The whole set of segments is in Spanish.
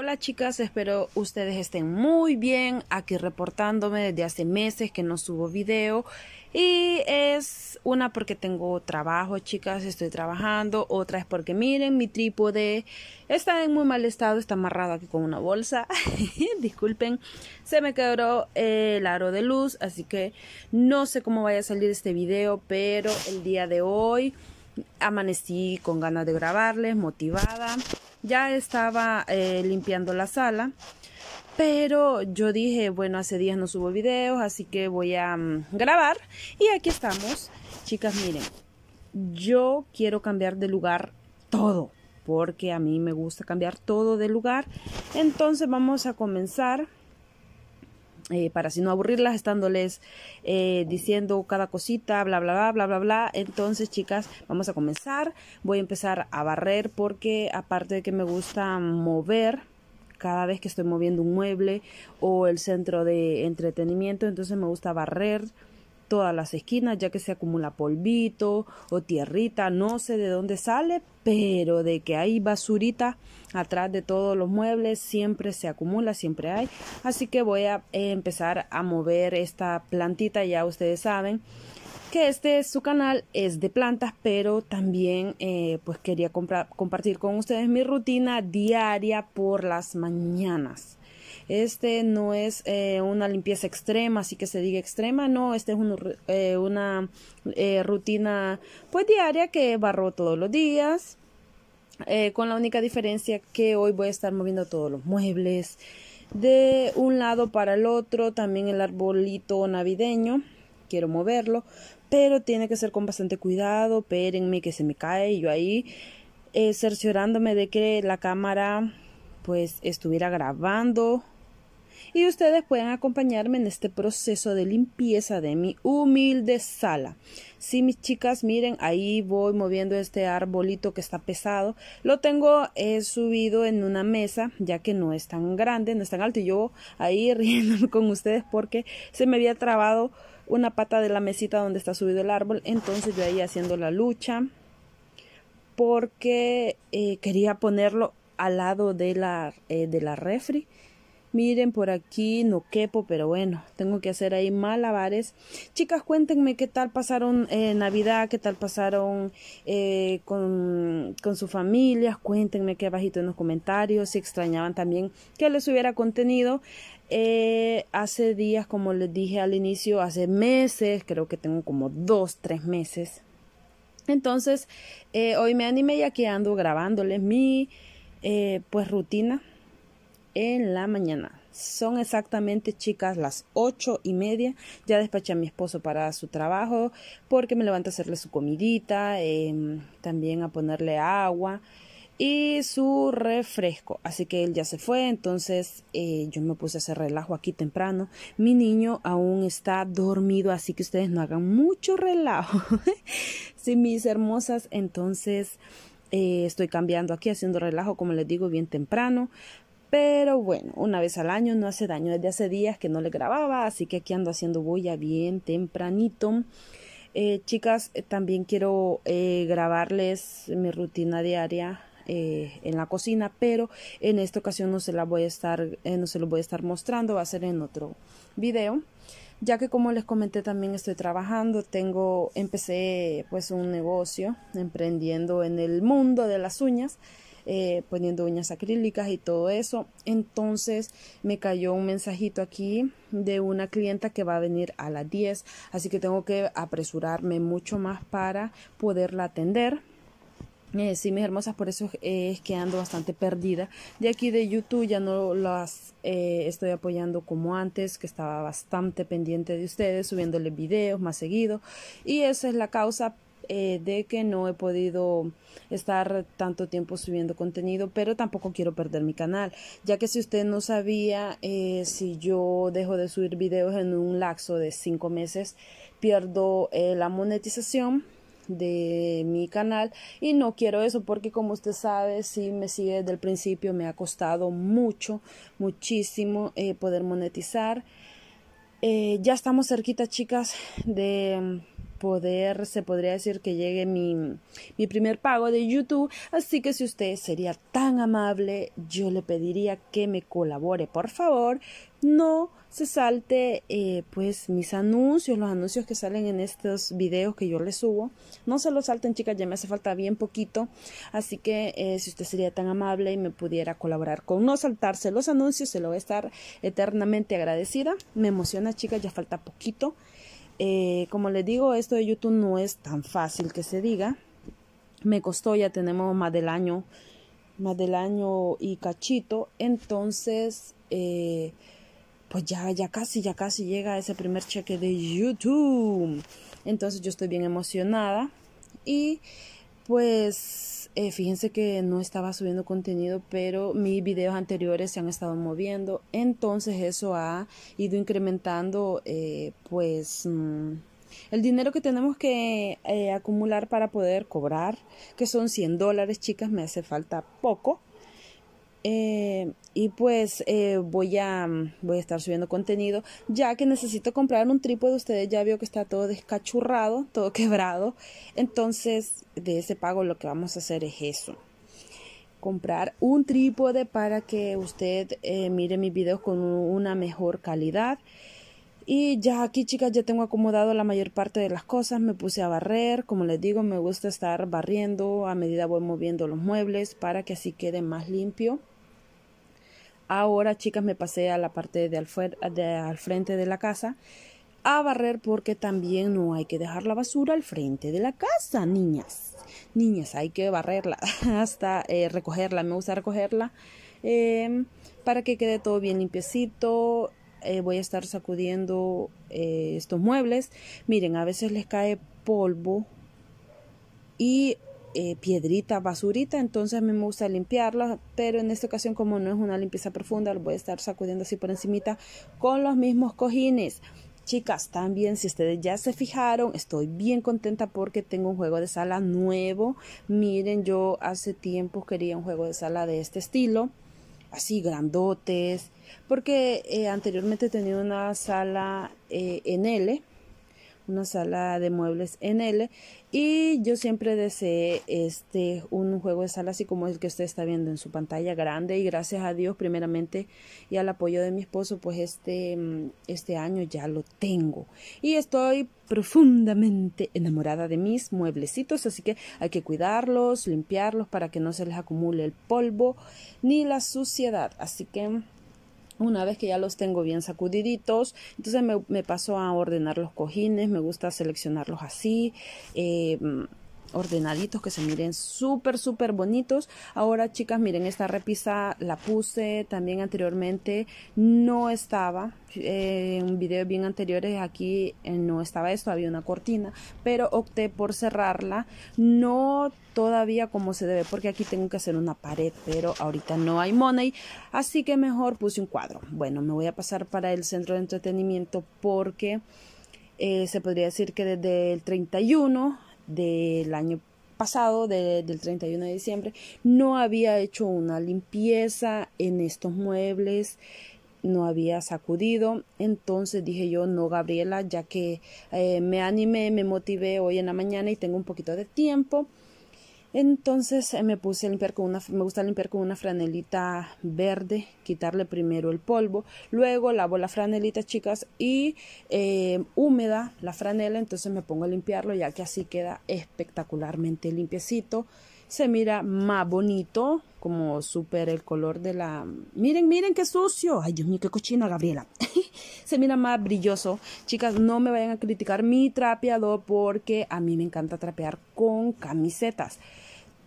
Hola chicas, espero ustedes estén muy bien. Aquí reportándome desde hace meses que no subo video. Y es una porque tengo trabajo, chicas, estoy trabajando. Otra es porque miren, mi trípode está en muy mal estado, está amarrado aquí con una bolsa. Disculpen, se me quebró el aro de luz, así que no sé cómo vaya a salir este video, pero el día de hoy amanecí con ganas de grabarles, motivada ya estaba eh, limpiando la sala. Pero yo dije, bueno, hace días no subo videos, así que voy a mm, grabar. Y aquí estamos. Chicas, miren, yo quiero cambiar de lugar todo, porque a mí me gusta cambiar todo de lugar. Entonces vamos a comenzar eh, para si no aburrirlas, estándoles eh, diciendo cada cosita, bla, bla, bla, bla, bla, bla. Entonces, chicas, vamos a comenzar. Voy a empezar a barrer porque aparte de que me gusta mover, cada vez que estoy moviendo un mueble o el centro de entretenimiento, entonces me gusta barrer todas las esquinas ya que se acumula polvito o tierrita, no sé de dónde sale, pero de que hay basurita atrás de todos los muebles, siempre se acumula, siempre hay. Así que voy a empezar a mover esta plantita, ya ustedes saben que este es su canal, es de plantas, pero también eh, pues quería compartir con ustedes mi rutina diaria por las mañanas. Este no es eh, una limpieza extrema, así que se diga extrema, no, este es eh, una eh, rutina pues diaria que barro todos los días, con la única diferencia que hoy voy a estar moviendo todos los muebles de un lado para el otro, también el arbolito navideño, quiero moverlo, pero tiene que ser con bastante cuidado, Pérenme que se me cae, yo ahí cerciorándome de que la cámara pues estuviera grabando y ustedes pueden acompañarme en este proceso de limpieza de mi humilde sala. Sí, mis chicas, miren, ahí voy moviendo este arbolito que está pesado. Lo tengo he eh, subido en una mesa, ya que no es tan grande, no es tan alto. Y yo ahí riendo con ustedes porque se me había trabado una pata de la mesita donde está subido el árbol. Entonces yo ahí haciendo la lucha porque eh, quería ponerlo al lado de la, eh, de la refri. Miren, por aquí no quepo, pero bueno, tengo que hacer ahí malabares. Chicas, cuéntenme qué tal pasaron eh, Navidad, qué tal pasaron eh, con, con sus familias. Cuéntenme qué bajito en los comentarios si extrañaban también que les hubiera contenido. hace días, como les dije al inicio, hace meses, creo que tengo como dos, tres meses. Entonces, hoy me animé ya que ando grabándoles mi... Eh, pues rutina en la mañana. Son exactamente, chicas, las ocho y media. Ya despaché a mi esposo para su trabajo porque me levanto a hacerle su comidita, em, también a ponerle agua y su refresco. Así que él ya se fue, entonces eh, yo me puse a hacer relajo aquí temprano. Mi niño aún está dormido, así que ustedes no hagan mucho relajo. sí, mis hermosas, entonces eh, estoy cambiando aquí, haciendo relajo, como les digo, bien temprano. Pero bueno, una vez al año no hace daño. Desde hace días que no le grababa, así que aquí ando haciendo bulla bien tempranito. Eh, chicas, eh, también quiero grabarles mi rutina diaria en la cocina, pero en esta ocasión no se la voy a estar, no se lo voy a estar mostrando, va a ser en otro video ya que como les comenté también estoy trabajando, tengo, empecé pues un negocio emprendiendo en el mundo de las uñas, eh, poniendo uñas acrílicas y todo eso. Entonces me cayó un mensajito aquí de una clienta que va a venir a las 10, así que tengo que apresurarme mucho más para poderla atender eh, sí, mis hermosas, por eso es que ando bastante perdida. De aquí de YouTube ya no las eh, estoy apoyando como antes, que estaba bastante pendiente de ustedes, subiéndoles videos más seguido. Y esa es la causa eh, de que no he podido estar tanto tiempo subiendo contenido, pero tampoco quiero perder mi canal, ya que si usted no sabía, si yo dejo de subir videos en un lapso de cinco meses, pierdo la monetización de mi canal y no quiero eso porque como usted sabe si me sigue desde el principio me ha costado mucho muchísimo eh, poder monetizar eh, ya estamos cerquita chicas de poder, se podría decir que llegue mi, mi primer pago de YouTube. Así que si usted sería tan amable, yo le pediría que me colabore, por favor. No se salte eh, pues mis anuncios, los anuncios que salen en estos videos que yo les subo. No se los salten chicas, ya me hace falta bien poquito. Así que eh, si usted sería tan amable y me pudiera colaborar con no saltarse los anuncios, se lo voy a estar eternamente agradecida. Me emociona chicas, ya falta poquito. Eh, como les digo, esto de YouTube no es tan fácil que se diga. Me costó, ya tenemos más del año, más del año y cachito. Entonces, eh, pues ya, ya casi, ya casi llega ese primer cheque de YouTube. Entonces yo estoy bien emocionada y pues eh, fíjense que no estaba subiendo contenido, pero mis videos anteriores se han estado moviendo, entonces eso ha ido incrementando eh, pues mm, el dinero que tenemos que eh, acumular para poder cobrar, que son 100 dólares, chicas, me hace falta poco eh, y pues eh, voy, a, voy a estar subiendo contenido ya que necesito comprar un trípode. Ustedes ya vio que está todo descachurrado, todo quebrado. Entonces de ese pago lo que vamos a hacer es eso. Comprar un trípode para que usted eh, mire mis videos con una mejor calidad. Y ya aquí, chicas, ya tengo acomodado la mayor parte de las cosas. Me puse a barrer. Como les digo, me gusta estar barriendo. A medida voy moviendo los muebles para que así quede más limpio. Ahora, chicas, me pasé a la parte de al, frente de la casa a barrer porque también no hay que dejar la basura al frente de la casa, niñas. Niñas, hay que barrerla hasta eh, recogerla. Me gusta recogerla. Em, para que quede todo bien limpiecito eh, voy a estar sacudiendo eh, estos muebles. Miren, a veces les cae polvo y eh, piedrita, basurita, entonces a me gusta limpiarla, pero en esta ocasión como no es una limpieza profunda, lo voy a estar sacudiendo así por encimita con los mismos cojines. Chicas, también si ustedes ya se fijaron, estoy bien contenta porque tengo un juego de sala nuevo. Miren, yo hace tiempo quería un juego de sala de este estilo, así grandotes, porque eh, anteriormente he tenido una sala eh, en L, una sala de muebles en L, y yo siempre deseé este, un juego de sala así como el que usted está viendo en su pantalla grande, y gracias a Dios primeramente y al apoyo de mi esposo, pues este, mm, este año ya lo tengo. Y estoy profundamente enamorada de mis mueblecitos, así que hay que cuidarlos, limpiarlos para que no se les acumule el polvo ni la suciedad. Así que una vez que ya los tengo bien sacudiditos, entonces me, me paso a ordenar los cojines, me gusta seleccionarlos así. Eh, ordenaditos, que se miren súper, súper bonitos. Ahora, chicas, miren, esta repisa la puse también anteriormente, no estaba. En eh, un video bien anteriores aquí eh, no estaba esto, había una cortina, pero opté por cerrarla. No todavía como se debe, porque aquí tengo que hacer una pared, pero ahorita no hay money, así que mejor puse un cuadro. Bueno, me voy a pasar para el centro de entretenimiento porque... Eh, se podría decir que desde el 31 del año pasado, del 31 de diciembre, no había hecho una limpieza en estos muebles, no había sacudido. Entonces dije yo, no, Gabriela, ya que eh, me animé, me motivé hoy en la mañana y tengo un poquito de tiempo, entonces eh, me puse a limpiar con una, me gusta limpiar con una franelita verde, quitarle primero el polvo, luego lavo la franelita, chicas, y eh, húmeda la franela, entonces me pongo a limpiarlo ya que así queda espectacularmente limpiecito, se mira más bonito, como súper el color de la... Miren, miren qué sucio. Ay, Dios mío, qué cochina, Gabriela. Se mira más brilloso. Chicas, no me vayan a criticar mi trapeador porque a mí me encanta trapear con camisetas.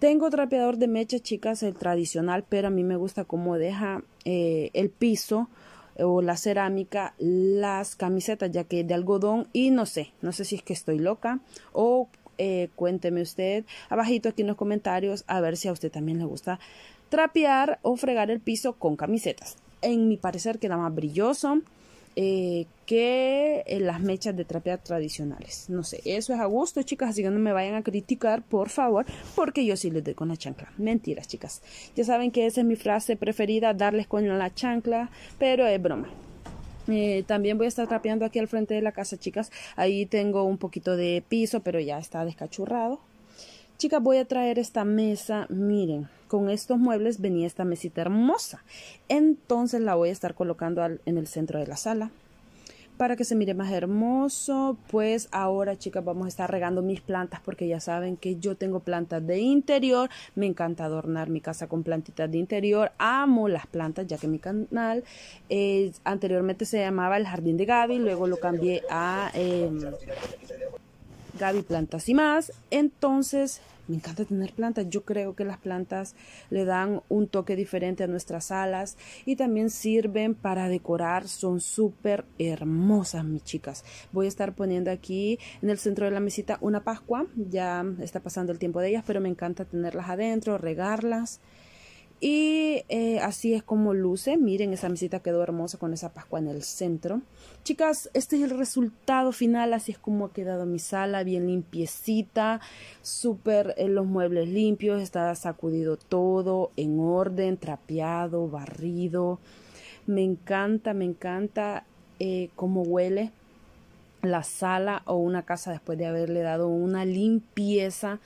Tengo trapeador de mecha, chicas, el tradicional, pero a mí me gusta cómo deja eh, el piso eh, o la cerámica las camisetas ya que de algodón y no sé, no sé si es que estoy loca o eh, cuénteme usted abajito aquí en los comentarios a ver si a usted también le gusta trapear o fregar el piso con camisetas. En mi parecer queda más brilloso eh, que las mechas de trapear tradicionales. No sé, eso es a gusto, chicas, así que no me vayan a criticar, por favor, porque yo sí les doy con la chancla. Mentiras, chicas. Ya saben que esa es mi frase preferida, darles con la chancla, pero es broma. Eh, también voy a estar trapeando aquí al frente de la casa, chicas. Ahí tengo un poquito de piso, pero ya está descachurrado. Chicas, voy a traer esta mesa, miren, con estos muebles venía esta mesita hermosa. Entonces la voy a estar colocando en el centro de la sala para que se mire más hermoso, pues ahora chicas vamos a estar regando mis plantas porque ya saben que yo tengo plantas de interior, me encanta adornar mi casa con plantitas de interior, amo las plantas ya que mi canal eh, anteriormente se llamaba el jardín de Gaby, luego lo cambié a... Em, y Plantas y más. Entonces, me encanta tener plantas. Yo creo que las plantas le dan un toque diferente a nuestras salas y también sirven para decorar. Son súper hermosas, mis chicas. Voy a estar poniendo aquí en el centro de la mesita una pascua. Ya está pasando el tiempo de ellas, pero me encanta tenerlas adentro, regarlas. Y eh, así es como luce. Miren, esa mesita quedó hermosa con esa pascua en el centro. Chicas, este es el resultado final. Así es como ha quedado mi sala, bien limpiecita. Súper eh, los muebles limpios. Está sacudido todo, en orden, trapeado, barrido. Me encanta, me encanta eh, cómo huele la sala o una casa después de haberle dado una limpieza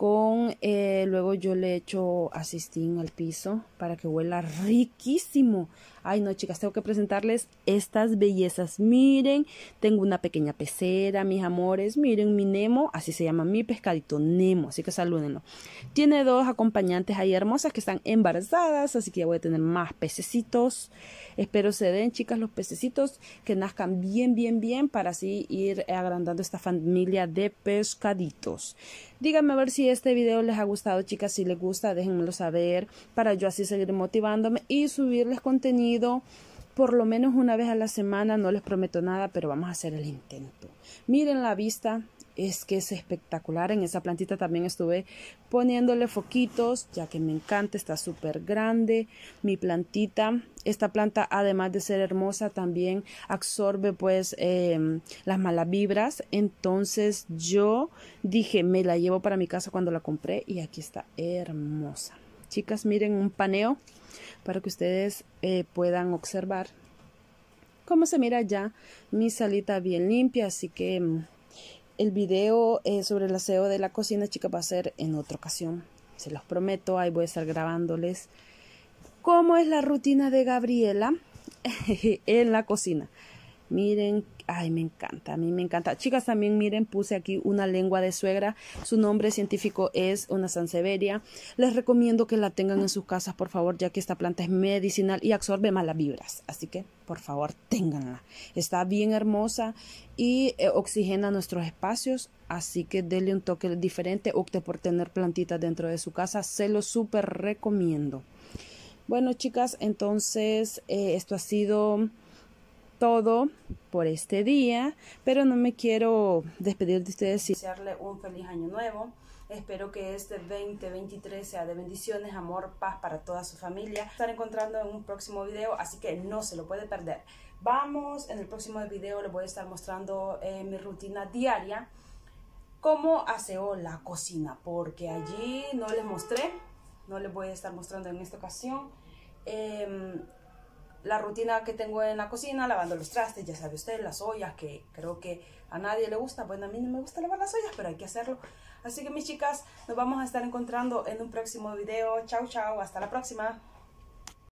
con eh, luego yo le echo asistín al piso para que huela riquísimo ay no chicas, tengo que presentarles estas bellezas, miren, tengo una pequeña pecera, mis amores, miren mi Nemo, así se llama mi pescadito Nemo, así que salúdenlo. Tiene dos acompañantes ahí hermosas que están embarazadas, así que voy a tener más pececitos, espero se den chicas los pececitos, que nazcan bien, bien, bien, para así ir agrandando esta familia de pescaditos. Díganme a ver si este video les ha gustado, chicas. Si les gusta, déjenmelo saber para yo así seguir motivándome y subirles contenido por lo menos una vez a la semana, no les prometo nada, pero vamos a hacer el intento. Miren la vista, es que es espectacular. En esa plantita también estuve poniéndole foquitos, ya que me encanta, está súper grande mi plantita. Esta planta, además de ser hermosa, también absorbe pues em, las malas vibras. Entonces yo dije, me la llevo para mi casa cuando la compré y aquí está hermosa chicas miren un paneo para que ustedes eh, puedan observar cómo se mira ya mi salita bien limpia, así que mm, el video eh, sobre el aseo de la cocina, chicas, va a ser en otra ocasión. Se los prometo, ahí voy a estar grabándoles cómo es la rutina de Gabriela en la cocina. Miren Ay, me encanta, a mí me encanta. Chicas, también miren, puse aquí una lengua de suegra. Su nombre científico es una sanseveria. Les recomiendo que la tengan en sus casas, por favor, ya que esta planta es medicinal y absorbe malas vibras. Así que, por favor, ténganla. Está bien hermosa y eh, oxigena nuestros espacios. Así que denle un toque diferente. Opte por tener plantitas dentro de su casa. Se lo súper recomiendo. Bueno, chicas, entonces eh, esto ha sido todo por este día, pero no me quiero despedir de ustedes y desearle un feliz año nuevo. Espero que este 2023 sea de bendiciones, amor, paz para toda su familia. Estar encontrando en un próximo video, así que no se lo puede perder. Vamos, en el próximo video les voy a estar mostrando eh, mi rutina diaria, cómo aseo la cocina, porque allí no les mostré, no les voy a estar mostrando en esta ocasión. Em, la rutina que tengo en la cocina, lavando los trastes, ya sabe usted, las ollas, que creo que a nadie le gusta. Bueno, a mí no me gusta lavar las ollas, pero hay que hacerlo. Así que mis chicas, nos vamos a estar encontrando en un próximo video. Chao, chao, hasta la próxima.